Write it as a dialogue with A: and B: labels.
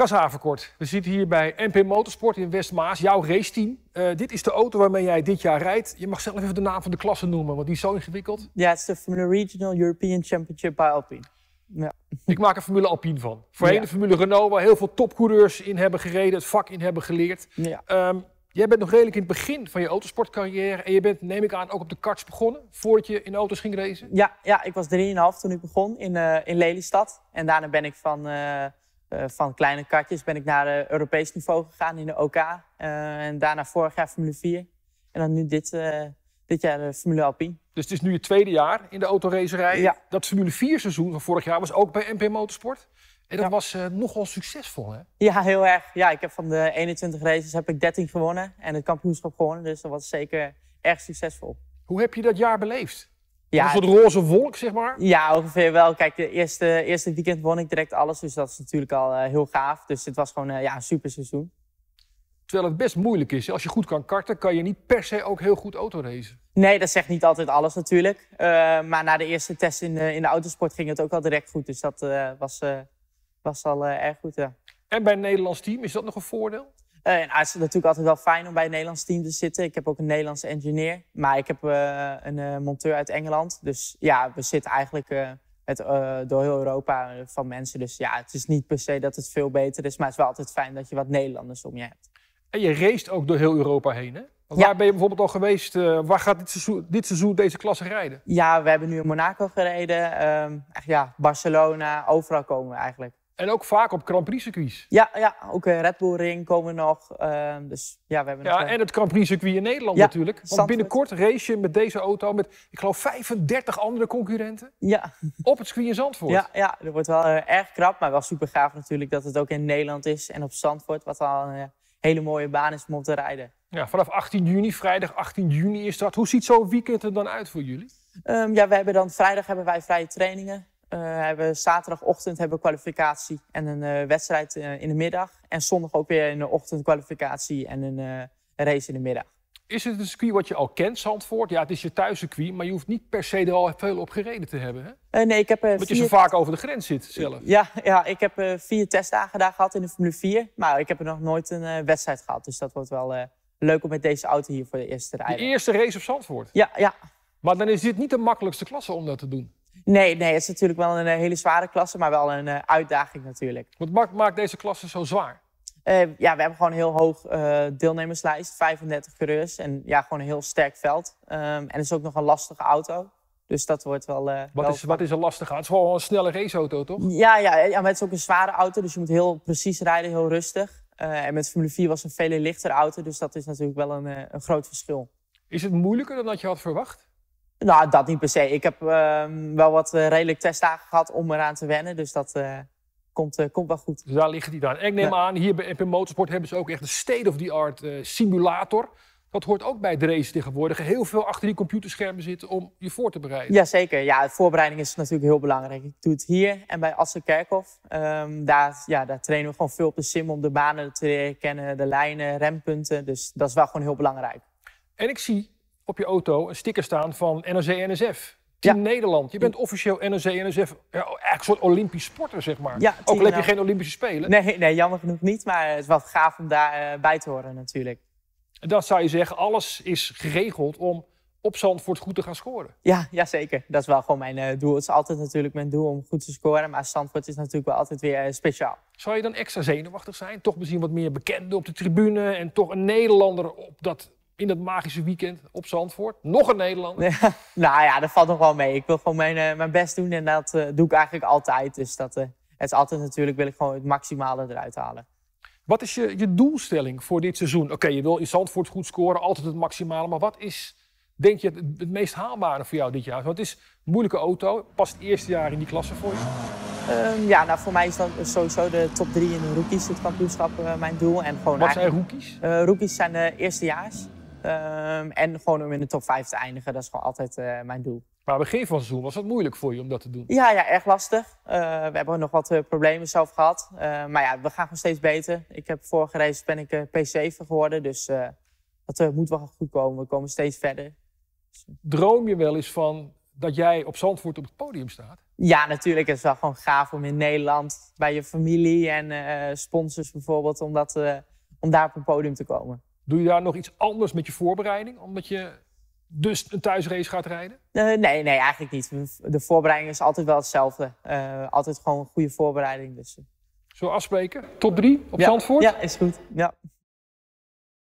A: Cas Haverkort, we zitten hier bij MP Motorsport in Westmaas, jouw raceteam. Uh, dit is de auto waarmee jij dit jaar rijdt. Je mag zelf even de naam van de klasse noemen, want die is zo ingewikkeld. Ja, het is de Formule Regional European Championship bij Alpine. Ja. Ik maak er Formule Alpine van. Voorheen de Formule Renault, waar heel veel topcoureurs in hebben gereden, het vak in hebben geleerd. Ehm, jij bent nog redelijk in het begin van je autosportcarrière. En je bent, neem ik aan, ook op de karts begonnen, voordat je in auto's ging racen?
B: Ja, ja ik was 3,5 toen ik begon in, eh, in Lelystad. En daarna ben ik van... Eh, eh, van kleine katjes ben ik naar het Europees niveau gegaan in de OK. Eh, en daarna vorig jaar Formule 4. En dan nu dit, eh, dit jaar de Formule Alpine. Dus het is nu je tweede jaar in
A: de autoracerij. Ja. Dat Formule 4 seizoen van vorig jaar was ook bij MP Motorsport. En dat was nogal succesvol, hè?
B: Ja, heel erg. Ja, ik heb van de 21 races heb ik 13 gewonnen en het kampioenschap gewonnen. Dus dat was zeker erg succesvol. Hoe heb je dat jaar beleefd? Ja, een soort roze
A: wolk, zeg maar?
B: Ja, ongeveer wel. Kijk, de eerste, eerste weekend won ik direct alles. Dus dat is natuurlijk al eh, heel gaaf. Dus het was gewoon eh, ja, een super seizoen. Terwijl het best moeilijk is. Als je goed kan karten, kan je niet per se ook heel goed autoracen. Nee, dat zegt niet altijd alles natuurlijk. Eh, maar na de eerste test in, in de autosport ging het ook al direct goed. Dus dat was, was al erg goed, En bij een Nederlands team, is dat nog een voordeel? Eh, en het is natuurlijk altijd wel fijn om bij een Nederlands team te zitten. Ik heb ook een Nederlandse engineer, maar ik heb eh, een eh, monteur uit Engeland. Dus ja, we zitten eigenlijk met, door heel Europa van mensen. Dus ja, het is niet per se dat het veel beter is, maar het is wel altijd fijn dat je wat Nederlanders om je hebt.
A: En je race ook door heel Europa heen, hè? Waar ben je bijvoorbeeld al geweest? waar gaat dit seizoen, dit
B: seizoen, deze klasse rijden? Ja, we hebben nu in Monaco gereden. Ehm, ja, Barcelona, overal komen we eigenlijk. En ook vaak op Grand circuits. Ja, ja ook uh, Red Bull Ring komen nog. Ehm, dus ja, we hebben ja, eh,
A: en het Grand circuit in Nederland natuurlijk. Want binnenkort race je met deze auto met, ik geloof, 35 andere concurrenten.
B: Ja. Op het circuit in Zandvoort. Ja, ja dat wordt wel eh, erg krap, maar wel super gaaf natuurlijk dat het ook in Nederland is. En op Zandvoort, wat al een hele mooie baan is om op te rijden.
A: Ja, vanaf 18 juni, vrijdag 18 juni is dat. Hoe ziet zo'n weekend er dan uit voor jullie?
B: Ehm, ja, we hebben dan vrijdag hebben wij vrije trainingen. Eh, hebben zaterdagochtend hebben we kwalificatie en een eh, wedstrijd eh, in de middag. En zondag ook weer in de ochtend kwalificatie en een race in de middag.
A: Is het een circuit wat je al kent, Zandvoort? Ja, het is je thuiscircuit, maar je hoeft niet per se er al veel
B: op gereden te hebben.
A: Hè? nee, ik heb, uh, je zo vaak over de grens zit zelf.
B: Ja, ja ik heb vier testdagen daar gehad in de Formule 4. Maar ik heb nog nooit een wedstrijd gehad. Dus dat wordt wel leuk om met deze auto hier voor de eerste te rijden. De eerste race op Zandvoort? Ja, ja. Maar dan is dit niet de makkelijkste klasse om dat te doen. Nee, nee, het is natuurlijk wel een eh, hele zware klasse, maar wel een eh, uitdaging natuurlijk. Wat maakt deze klasse zo zwaar? Eh, ja, we hebben gewoon een heel hoog deelnemerslijst, 35 coureurs. En ja, gewoon een heel sterk veld. Ehm, en het is ook nog een lastige auto. Dus dat wordt wel... wat, is, wat is een lastige auto? Het is gewoon een snelle raceauto, toch? Ja, ja, ja, maar het is ook een zware auto. Dus je moet heel precies rijden, heel rustig. en met Formule 4 was een veel lichter auto. Dus dat is natuurlijk wel een, een groot verschil. Is het moeilijker dan dat je had verwacht? Nou, dat niet per se. Ik heb ehm, wel wat uh, redelijk testdagen gehad om eraan te wennen. Dus dat eh, komt, eh, komt wel goed.
A: Dus daar liggen die dan. ik neem aan, hier bij MP Motorsport hebben ze ook echt een state-of-the-art simulator. Dat hoort ook bij de race tegenwoordig. Heel veel achter die computerschermen zitten om je voor te bereiden. Jazeker.
B: Ja, voorbereiding is natuurlijk heel belangrijk. Ik doe het hier en bij Assen Kerkhof. Ehm, daar, ja, daar trainen we gewoon veel op de sim om de banen te kennen, de lijnen, rempunten. Dus dat is wel gewoon heel belangrijk.
A: En ik zie op je auto een sticker staan van NRC-NSF. Team ja. Nederland. Je bent officieel NOC-NSF. Ja, eigenlijk een soort Olympisch sporter, zeg maar. Ja, Ook al heb je geen Olympische
B: Spelen. Nee, nee, jammer genoeg niet. Maar het is gaaf om daarbij eh, bij te horen natuurlijk. En dat zou je zeggen, alles is geregeld om op Zandvoort goed te gaan scoren. Ja, ja zeker. Dat is wel gewoon mijn eh, doel. Het is altijd natuurlijk mijn doel om goed te scoren. Maar Zandvoort is natuurlijk wel altijd weer eh, speciaal.
A: Zou je dan extra zenuwachtig zijn? Toch misschien wat meer bekende op de tribune... en toch een Nederlander op dat in dat magische weekend op Zandvoort? Nog een Nederlander?
B: nou ja, dat valt nog wel mee. Ik wil gewoon mijn, eh, mijn best doen en dat eh, doe ik eigenlijk altijd. Dus dat eh, het is altijd natuurlijk, wil ik gewoon het maximale eruit halen.
A: Wat is je, je doelstelling voor dit seizoen? Oké, je wil in Zandvoort goed scoren, altijd het maximale. Maar wat is, denk je, het, het meest haalbare voor jou dit jaar? Want het is een
B: moeilijke auto. Past het eerste jaar in die klasse voor je? Ehm, ja, nou voor mij is dan sowieso de top 3 in de rookies, het kampioenschap, mijn doel. En gewoon Wat zijn rookies? rookies zijn de eerstejaars. Ehm, en gewoon om in de top 5 te eindigen, dat is gewoon altijd eh, mijn doel. Maar begin van het seizoen was dat moeilijk voor je om dat te doen? Ja, ja erg lastig. Eh, we hebben nog wat eh, problemen zelf gehad. maar ja, we gaan gewoon steeds beter. Ik heb vorige race ben ik P7 geworden, dus dat moet wel goed komen. We komen steeds verder. Droom je wel eens van dat jij op
A: Zandvoort op het podium staat?
B: Ja, natuurlijk. Het is wel gewoon gaaf om in Nederland bij je familie en sponsors bijvoorbeeld, om, dat, om daar op een podium te komen. Doe je daar nog iets anders
A: met je voorbereiding? Omdat je dus een thuisrace gaat rijden?
B: Eh, nee, nee, eigenlijk niet. De voorbereiding is altijd wel hetzelfde. Eh, altijd gewoon een goede voorbereiding. Dus. Eh. Zullen we
A: afspreken? Top 3 op ja. Ja, is goed. Ja.